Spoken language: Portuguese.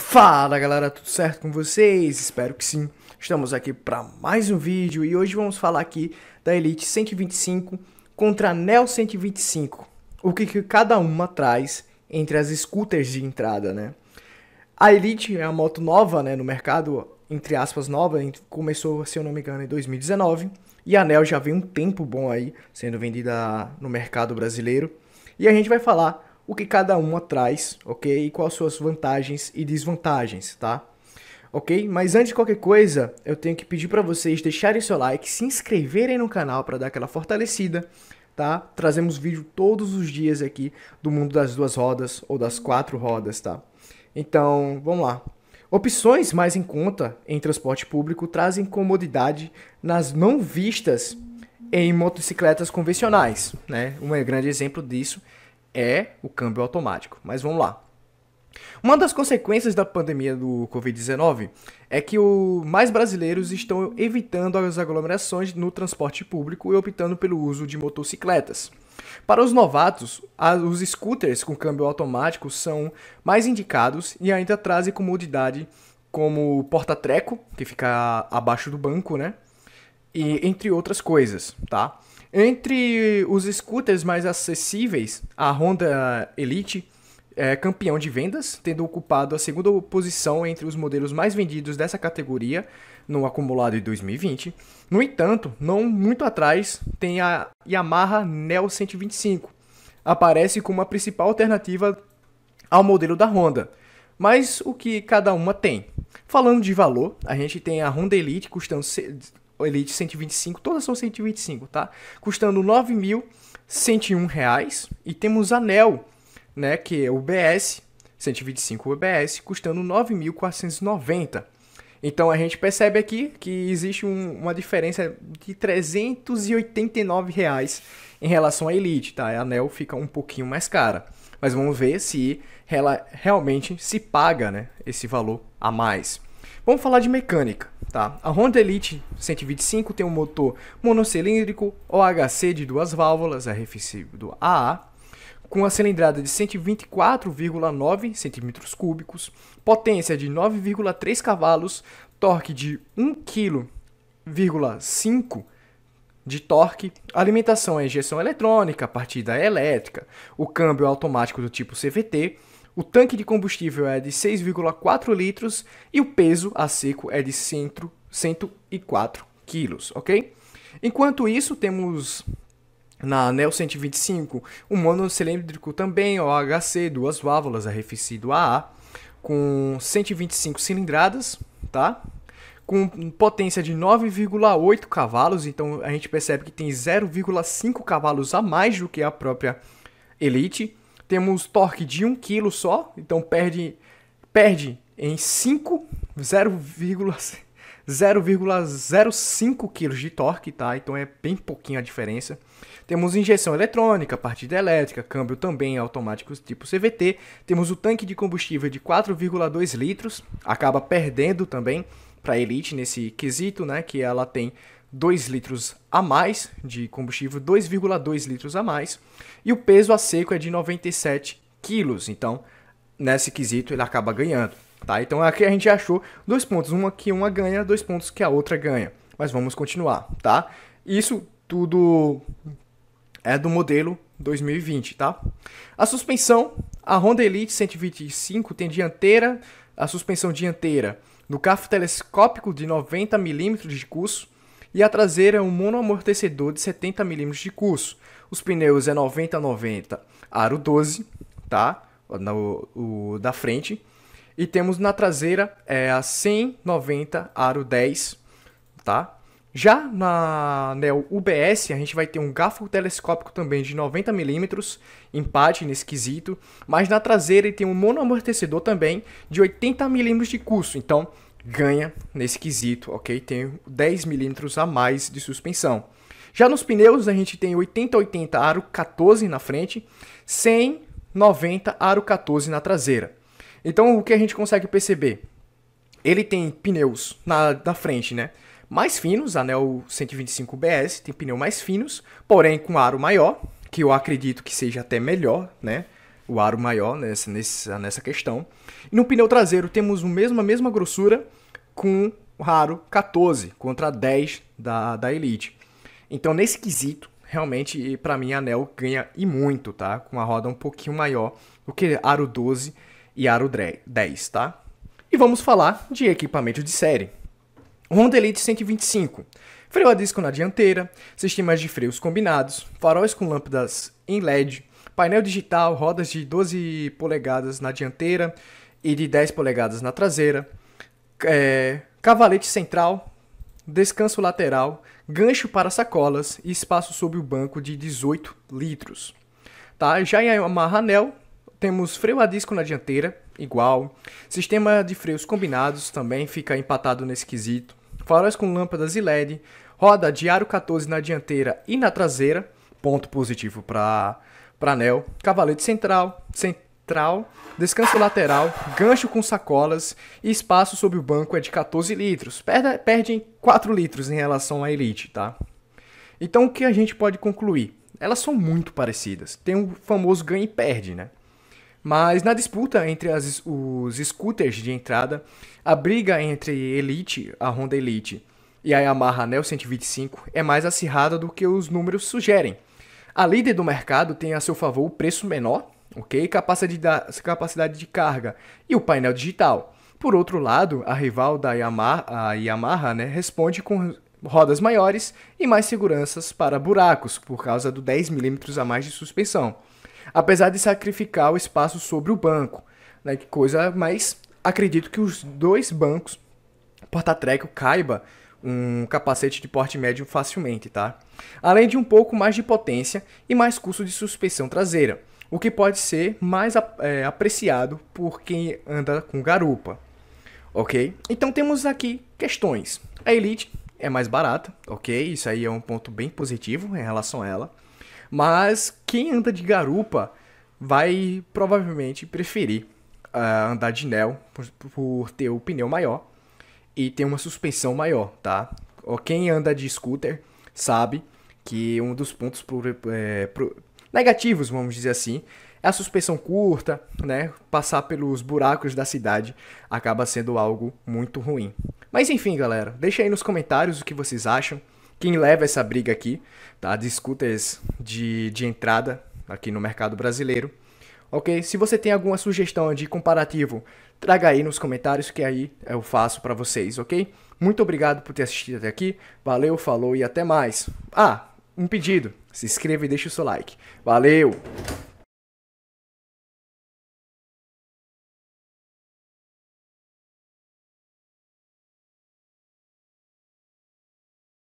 Fala galera, tudo certo com vocês? Espero que sim. Estamos aqui para mais um vídeo e hoje vamos falar aqui da Elite 125 contra a Neo 125. O que, que cada uma traz entre as scooters de entrada, né? A Elite é uma moto nova né, no mercado, entre aspas nova, começou, se eu não me engano, em 2019. E a Neo já vem um tempo bom aí, sendo vendida no mercado brasileiro. E a gente vai falar o que cada uma traz, ok? E quais suas vantagens e desvantagens, tá? ok? Mas antes de qualquer coisa, eu tenho que pedir para vocês deixarem seu like, se inscreverem no canal para dar aquela fortalecida, tá? Trazemos vídeo todos os dias aqui do mundo das duas rodas ou das quatro rodas, tá? Então, vamos lá. Opções mais em conta em transporte público trazem comodidade nas não vistas em motocicletas convencionais, né? Um grande exemplo disso é o câmbio automático. Mas vamos lá. Uma das consequências da pandemia do Covid-19 é que o, mais brasileiros estão evitando as aglomerações no transporte público e optando pelo uso de motocicletas. Para os novatos, os scooters com câmbio automático são mais indicados e ainda trazem comodidade como porta-treco, que fica abaixo do banco, né? E entre outras coisas, tá? Entre os scooters mais acessíveis, a Honda Elite é campeão de vendas, tendo ocupado a segunda posição entre os modelos mais vendidos dessa categoria no acumulado de 2020. No entanto, não muito atrás, tem a Yamaha Neo 125. Aparece como a principal alternativa ao modelo da Honda, mas o que cada uma tem. Falando de valor, a gente tem a Honda Elite custando Elite 125, todas são 125, tá? Custando R$ 9.101 e temos Anel, né, que é o BS 125 UBS, custando 9.490. Então a gente percebe aqui que existe um, uma diferença de 389 reais em relação à Elite, tá? A Anel fica um pouquinho mais cara. Mas vamos ver se ela realmente se paga, né, esse valor a mais. Vamos falar de mecânica, tá? A Honda Elite 125 tem um motor monocilíndrico OHC de duas válvulas, RFC do AA, com a cilindrada de 124,9 centímetros cúbicos, potência de 9,3 cavalos, torque de 1,5 kg de torque, alimentação é injeção eletrônica, partida elétrica, o câmbio automático do tipo CVT, o tanque de combustível é de 6,4 litros e o peso a seco é de 100, 104 quilos, ok? Enquanto isso, temos na Neo 125 um monocilíndrico também, OHC, duas válvulas, arrefecido AA, com 125 cilindradas, tá? com potência de 9,8 cavalos, então a gente percebe que tem 0,5 cavalos a mais do que a própria Elite. Temos torque de 1 kg só, então perde, perde em 5, 0,05 kg de torque, tá? Então é bem pouquinho a diferença. Temos injeção eletrônica, partida elétrica, câmbio também automático tipo CVT. Temos o tanque de combustível de 4,2 litros, acaba perdendo também para a Elite nesse quesito, né? Que ela tem 2 litros a mais de combustível, 2,2 litros a mais, e o peso a seco é de 97 quilos. Então, nesse quesito, ele acaba ganhando. Tá? Então, aqui a gente achou dois pontos: uma que uma ganha, dois pontos que a outra ganha. Mas vamos continuar, tá? Isso tudo é do modelo 2020, tá? A suspensão, a Honda Elite 125 tem dianteira, a suspensão dianteira no carro telescópico de 90 milímetros de curso, e a traseira é um monoamortecedor de 70 mm de curso. Os pneus é 90-90 aro 12, tá? No, o, da frente. E temos na traseira é a 100/90, aro 10, tá? Já na Neo né, UBS, a gente vai ter um garfo telescópico também de 90mm, empate nesse quesito, mas na traseira ele tem um monoamortecedor também de 80mm de curso, então ganha nesse quesito, ok? Tem 10 milímetros a mais de suspensão. Já nos pneus, a gente tem 80-80 aro 14 na frente, 100-90 aro 14 na traseira. Então, o que a gente consegue perceber? Ele tem pneus na, na frente, né? Mais finos, anel 125 BS, tem pneu mais finos, porém com aro maior, que eu acredito que seja até melhor, né? O aro maior nessa, nessa questão. E no pneu traseiro temos o mesmo, a mesma grossura com o raro 14 contra 10 da, da Elite. Então, nesse quesito, realmente, para mim, a Nel ganha e muito, tá? Com a roda um pouquinho maior do que aro 12 e aro 10, tá? E vamos falar de equipamento de série. Honda Elite 125. Freio a disco na dianteira, sistemas de freios combinados, faróis com lâmpadas em LED, painel digital, rodas de 12 polegadas na dianteira, e de 10 polegadas na traseira, é, cavalete central, descanso lateral, gancho para sacolas e espaço sob o banco de 18 litros. Tá? Já em Yamaha Anel, temos freio a disco na dianteira, igual. Sistema de freios combinados também fica empatado nesse quesito. Faróis com lâmpadas e LED, roda de aro 14 na dianteira e na traseira, ponto positivo para para anel, cavalete central, central, descanso lateral, gancho com sacolas e espaço sob o banco é de 14 litros. Perde, perdem 4 litros em relação à Elite, tá? Então o que a gente pode concluir? Elas são muito parecidas. Tem o famoso ganha e perde, né? Mas na disputa entre as, os scooters de entrada, a briga entre Elite, a Honda Elite, e a Yamaha Neo 125 é mais acirrada do que os números sugerem. A líder do mercado tem a seu favor o preço menor ok? Capacidade, capacidade de carga e o painel digital. Por outro lado, a rival da Yamaha, a Yamaha né, responde com rodas maiores e mais seguranças para buracos, por causa do 10mm a mais de suspensão. Apesar de sacrificar o espaço sobre o banco, né, que coisa, mas acredito que os dois bancos, porta-treco caiba um capacete de porte médio facilmente, tá? Além de um pouco mais de potência e mais custo de suspensão traseira o que pode ser mais é, apreciado por quem anda com garupa, ok? Então temos aqui questões. A Elite é mais barata, ok? Isso aí é um ponto bem positivo em relação a ela. Mas quem anda de garupa vai provavelmente preferir uh, andar de Neo por, por, ter o pneu maior e ter uma suspensão maior, tá? Quem anda de scooter sabe que um dos pontos pro, é, pro, negativos, vamos dizer assim. É A suspensão curta, né, passar pelos buracos da cidade, acaba sendo algo muito ruim. Mas enfim, galera, deixa aí nos comentários o que vocês acham, quem leva essa briga aqui, tá, de scooters de, de entrada aqui no mercado brasileiro. Ok? Se você tem alguma sugestão de comparativo, traga aí nos comentários que aí eu faço para vocês, ok? Muito obrigado por ter assistido até aqui. Valeu, falou e até mais. Ah, um pedido, Se inscreva e deixa o seu like. Valeu!